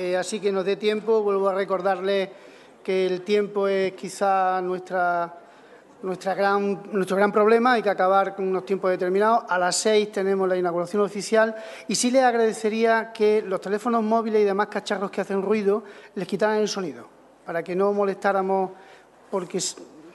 Eh, así que nos dé tiempo. Vuelvo a recordarles que el tiempo es quizá nuestra, nuestra gran, nuestro gran problema, hay que acabar con unos tiempos determinados. A las seis tenemos la inauguración oficial y sí les agradecería que los teléfonos móviles y demás cacharros que hacen ruido les quitaran el sonido, para que no molestáramos, porque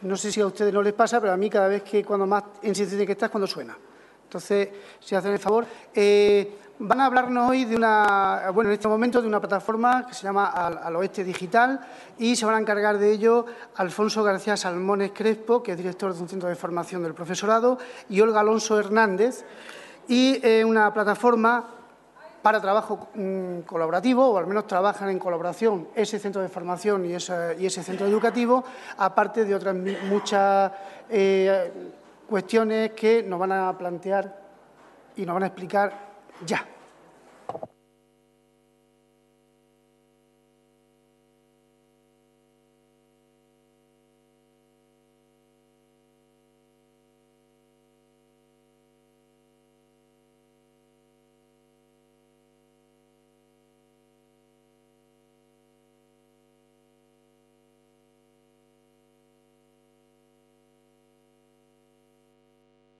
no sé si a ustedes no les pasa, pero a mí cada vez que cuando más en silencio que estás cuando suena. Entonces, si hacen el favor. Eh, Van a hablarnos hoy de una, bueno, en este momento de una plataforma que se llama Al, Oeste Digital y se van a encargar de ello Alfonso García Salmones Crespo, que es director de un centro de formación del profesorado, y Olga Alonso Hernández, y eh, una plataforma para trabajo mm, colaborativo, o al menos trabajan en colaboración ese centro de formación y, ese centro educativo, aparte de otras muchas eh, cuestiones que nos van a plantear y nos van a explicar ya.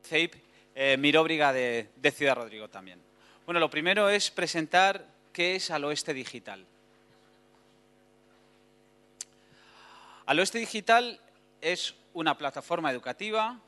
Zape eh, Miróbriga de, de Ciudad Rodrigo también. Bueno, lo primero es presentar qué es Al Oeste Digital. Al Oeste Digital es una plataforma educativa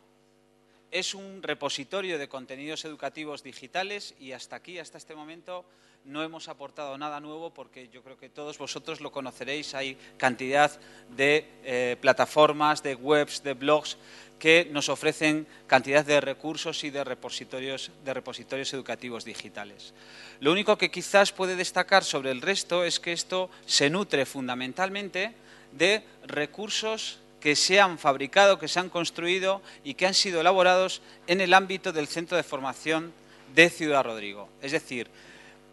es un repositorio de contenidos educativos digitales y hasta aquí, hasta este momento, no hemos aportado nada nuevo porque yo creo que todos vosotros lo conoceréis. Hay cantidad de eh, plataformas, de webs, de blogs que nos ofrecen cantidad de recursos y de repositorios, de repositorios educativos digitales. Lo único que quizás puede destacar sobre el resto es que esto se nutre fundamentalmente de recursos que se han fabricado, que se han construido y que han sido elaborados en el ámbito del Centro de Formación de Ciudad Rodrigo. Es decir,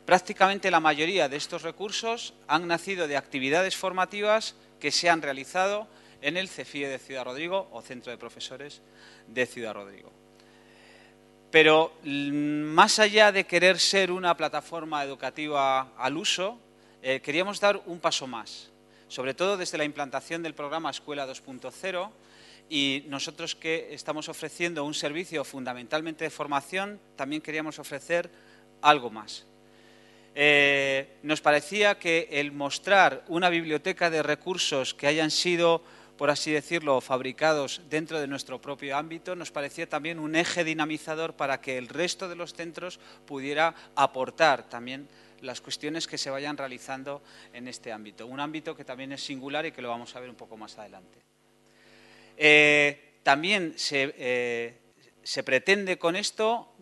prácticamente la mayoría de estos recursos han nacido de actividades formativas que se han realizado en el CEFIE de Ciudad Rodrigo o Centro de Profesores de Ciudad Rodrigo. Pero mm, más allá de querer ser una plataforma educativa al uso, eh, queríamos dar un paso más sobre todo desde la implantación del programa Escuela 2.0 y nosotros que estamos ofreciendo un servicio fundamentalmente de formación, también queríamos ofrecer algo más. Eh, nos parecía que el mostrar una biblioteca de recursos que hayan sido, por así decirlo, fabricados dentro de nuestro propio ámbito, nos parecía también un eje dinamizador para que el resto de los centros pudiera aportar también las cuestiones que se vayan realizando en este ámbito. Un ámbito que también es singular y que lo vamos a ver un poco más adelante. Eh, también se, eh, se pretende con esto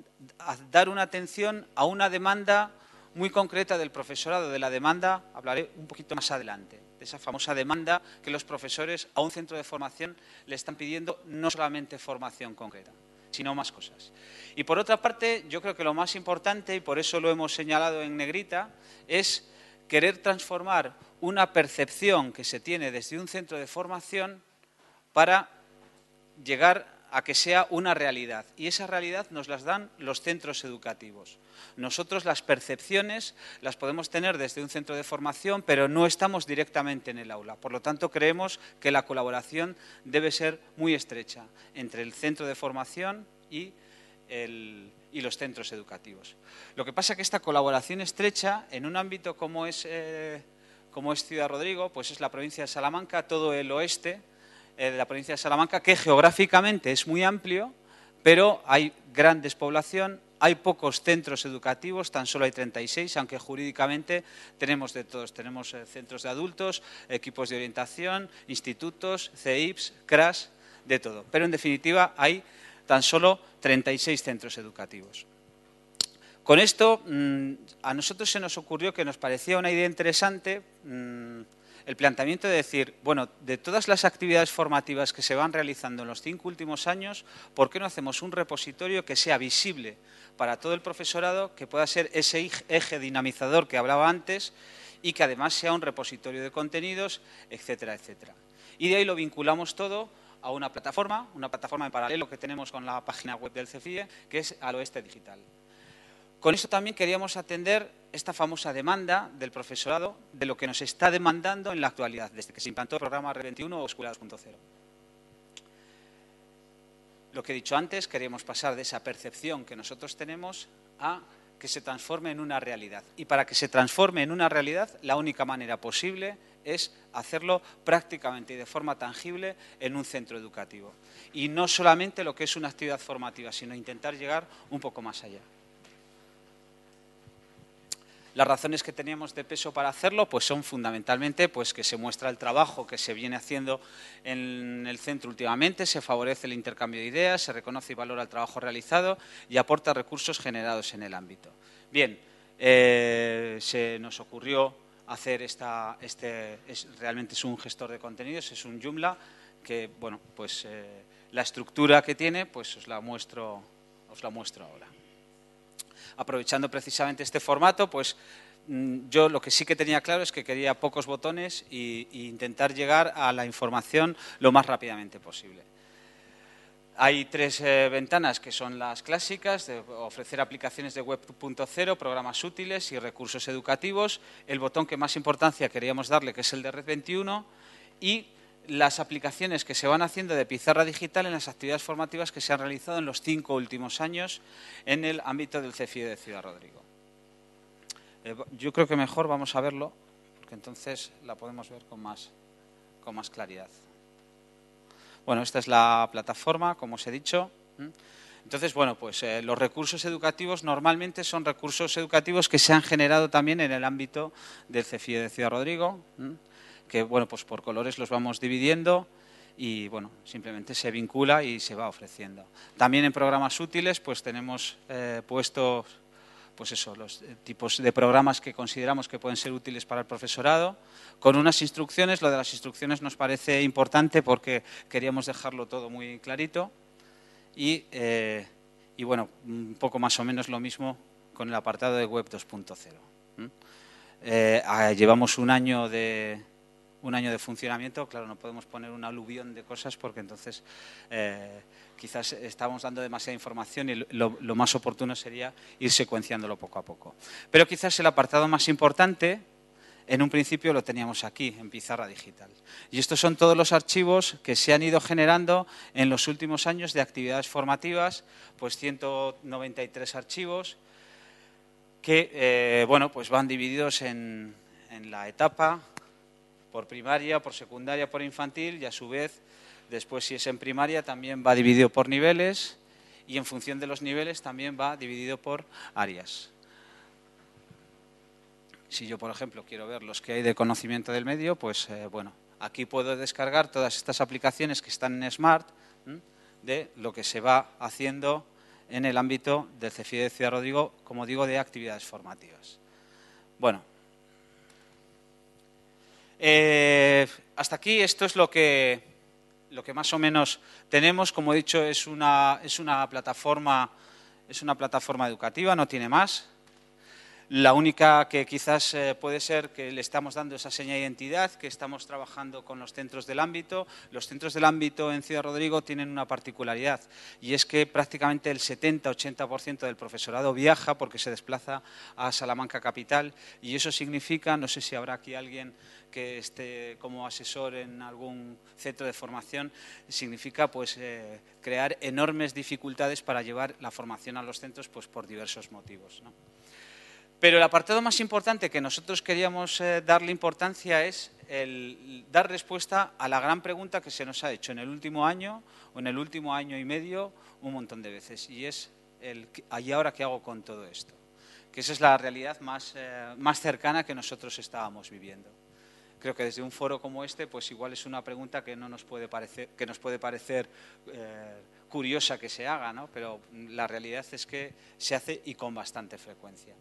dar una atención a una demanda muy concreta del profesorado, de la demanda, hablaré un poquito más adelante, de esa famosa demanda que los profesores a un centro de formación le están pidiendo no solamente formación concreta sino más cosas. Y por otra parte, yo creo que lo más importante, y por eso lo hemos señalado en negrita, es querer transformar una percepción que se tiene desde un centro de formación para llegar a que sea una realidad. Y esa realidad nos las dan los centros educativos. Nosotros las percepciones las podemos tener desde un centro de formación, pero no estamos directamente en el aula. Por lo tanto, creemos que la colaboración debe ser muy estrecha entre el centro de formación y, los centros educativos. Lo que pasa es que esta colaboración estrecha en un ámbito como es, eh, como es Ciudad Rodrigo, pues es la provincia de Salamanca, todo el oeste, eh, de la provincia de Salamanca, que geográficamente es muy amplio, pero hay gran despoblación, hay pocos centros educativos, tan solo hay 36, aunque jurídicamente tenemos de todos. Tenemos eh, centros de adultos, equipos de orientación, institutos, CEIPs, CRAS, de todo. Pero en definitiva hay tan solo 36 centros educativos. Con esto, mm, a nosotros se nos ocurrió que nos parecía una idea interesante mm, el planteamiento de decir, bueno, de todas las actividades formativas que se van realizando en los cinco últimos años, ¿por qué no hacemos un repositorio que sea visible para todo el profesorado, que pueda ser ese eje dinamizador que hablaba antes y que además sea un repositorio de contenidos, etcétera, etcétera? Y de ahí lo vinculamos todo a una plataforma, una plataforma en paralelo que tenemos con la página web del CEFIE, que es al oeste digital. Con esto también queríamos atender esta famosa demanda del profesorado de lo que nos está demandando en la actualidad, desde que se implantó el programa R21 o Escuela 2.0. Lo que he dicho antes, queríamos pasar de esa percepción que nosotros tenemos a que se transforme en una realidad. Y para que se transforme en una realidad, la única manera posible es hacerlo prácticamente y de forma tangible en un centro educativo. Y no solamente lo que es una actividad formativa, sino intentar llegar un poco más allá. Las razones que teníamos de peso para hacerlo pues son fundamentalmente pues que se muestra el trabajo que se viene haciendo en el centro últimamente, se favorece el intercambio de ideas, se reconoce y valora el trabajo realizado y aporta recursos generados en el ámbito. Bien, eh, se nos ocurrió hacer esta, este, realmente es un gestor de contenidos, es un Joomla que, bueno, pues eh, la estructura que tiene, pues os la muestro, os la muestro ahora aprovechando precisamente este formato, pues mm, yo lo que sí que tenía claro es que quería pocos botones e intentar llegar a la información lo más rápidamente posible. Hay tres eh, ventanas que son las clásicas, de ofrecer aplicaciones de web 2.0, programas útiles y recursos educativos, el botón que más importancia queríamos darle, que es el de Red 21, y las aplicaciones que se van haciendo de pizarra digital en las actividades formativas que se han realizado en los cinco últimos años en el ámbito del CFI de Ciudad Rodrigo. Eh, yo creo que mejor vamos a verlo, porque entonces la podemos ver con más, con más claridad. Bueno, esta es la plataforma, como os he dicho. Entonces, bueno, pues eh, los recursos educativos normalmente son recursos educativos que se han generado también en el ámbito del CFI de Ciudad Rodrigo que bueno, pues por colores los vamos dividiendo y bueno, simplemente se vincula y se va ofreciendo. También en programas útiles pues tenemos eh, puestos pues eso, los eh, tipos de programas que consideramos que pueden ser útiles para el profesorado, con unas instrucciones, lo de las instrucciones nos parece importante porque queríamos dejarlo todo muy clarito y, eh, bueno, un poco más o menos lo mismo con el apartado de Web 2.0. Ah, llevamos un año de, un año de funcionamiento, claro, no podemos poner un aluvión de cosas porque entonces eh, quizás estamos dando demasiada información y lo, más oportuno sería ir secuenciándolo poco a poco. Pero quizás el apartado más importante, en un principio lo teníamos aquí, en pizarra digital. Y estos son todos los archivos que se han ido generando en los últimos años de actividades formativas, pues 193 archivos que, eh, bueno, pues van divididos en la etapa, por primaria, por secundaria, por infantil y a su vez, después si es en primaria, también va dividido por niveles y en función de los niveles también va dividido por áreas. Si yo, por ejemplo, quiero ver los que hay de conocimiento del medio, pues eh, bueno, aquí puedo descargar todas estas aplicaciones que están en Smart de lo que se va haciendo en el ámbito del CFI de Ciudad Rodrigo, como digo, de actividades formativas. Bueno, eh, hasta aquí esto es lo que, lo que más o menos tenemos. Como he dicho, es una, es una, plataforma, es una plataforma educativa, no tiene más. La única que quizás eh, puede ser que le estamos dando esa seña de identidad, que estamos trabajando con los centros del ámbito. Los centros del ámbito en Ciudad Rodrigo tienen una particularidad y es que prácticamente el 70-80% del profesorado viaja porque se desplaza a Salamanca capital y eso significa, no sé si habrá aquí alguien que esté como asesor en algún centro de formación significa pues eh, crear enormes dificultades para llevar la formación a los centros pues por diversos motivos. Pero el apartado más importante que nosotros queríamos eh, darle importancia es el dar respuesta a la gran pregunta que se nos ha hecho en el último año o en el último año y medio un montón de veces y es el ¿y ahora qué hago con todo esto? Que esa es la realidad eh, más, cercana que nosotros estábamos viviendo. Creo que desde un foro como este, pues igual es una pregunta que no nos puede parecer, que nos puede parecer eh, curiosa que se haga, ¿no? Pero la realidad es que se hace y con bastante frecuencia.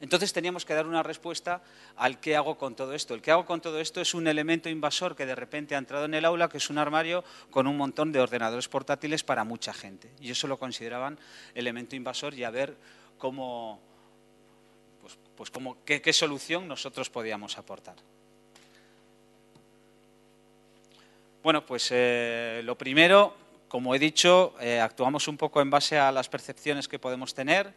Entonces teníamos que dar una respuesta al qué hago con todo esto. El qué hago con todo esto es un elemento invasor que de repente ha entrado en el aula, que es un armario con un montón de ordenadores portátiles para mucha gente. Y eso lo consideraban elemento invasor y a ver cómo, pues, pues cómo, qué, solución nosotros podíamos aportar. Bueno, pues eh, lo primero, como he dicho, eh, actuamos un poco en base a las percepciones que podemos tener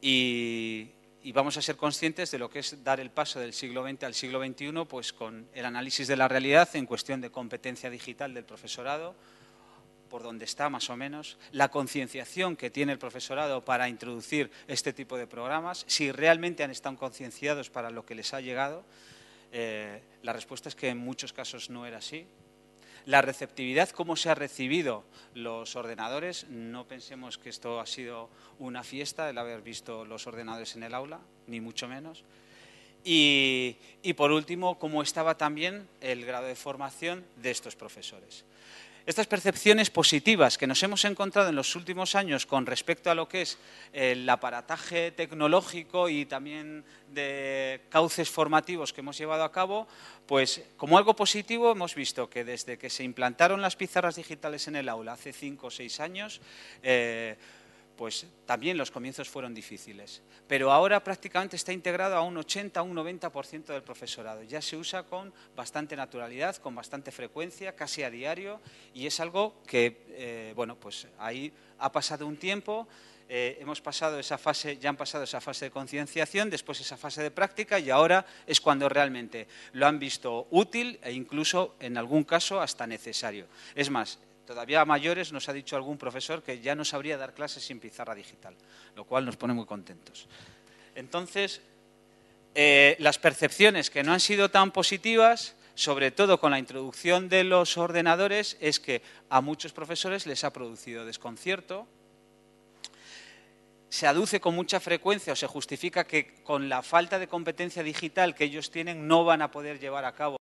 y y vamos a ser conscientes de lo que es dar el paso del siglo XX al siglo XXI, pues con el análisis de la realidad en cuestión de competencia digital del profesorado, por donde está más o menos, la concienciación que tiene el profesorado para introducir este tipo de programas, si realmente han estado concienciados para lo que les ha llegado. Eh, la respuesta es que en muchos casos no era así, la receptividad, cómo se ha recibido los ordenadores. No pensemos que esto ha sido una fiesta, el haber visto los ordenadores en el aula, ni mucho menos. Y, y por último, cómo estaba también el grado de formación de estos profesores estas percepciones positivas que nos hemos encontrado en los últimos años con respecto a lo que es el aparataje tecnológico y también de cauces formativos que hemos llevado a cabo, pues como algo positivo hemos visto que desde que se implantaron las pizarras digitales en el aula hace cinco o seis años, eh, pues también los comienzos fueron difíciles. Pero ahora prácticamente está integrado a un 80, un 90% del profesorado. Ya se usa con bastante naturalidad, con bastante frecuencia, casi a diario, y es algo que, eh, bueno, pues ahí ha pasado un tiempo. Eh, hemos pasado esa fase, ya han pasado esa fase de concienciación, después esa fase de práctica y ahora es cuando realmente lo han visto útil e incluso en algún caso hasta necesario. Es más, todavía mayores nos ha dicho algún profesor que ya no sabría dar clases sin pizarra digital, lo cual nos pone muy contentos. Entonces, eh, las percepciones que no han sido tan positivas, sobre todo con la introducción de los ordenadores, es que a muchos profesores les ha producido desconcierto. Se aduce con mucha frecuencia o se justifica que con la falta de competencia digital que ellos tienen no van a poder llevar a cabo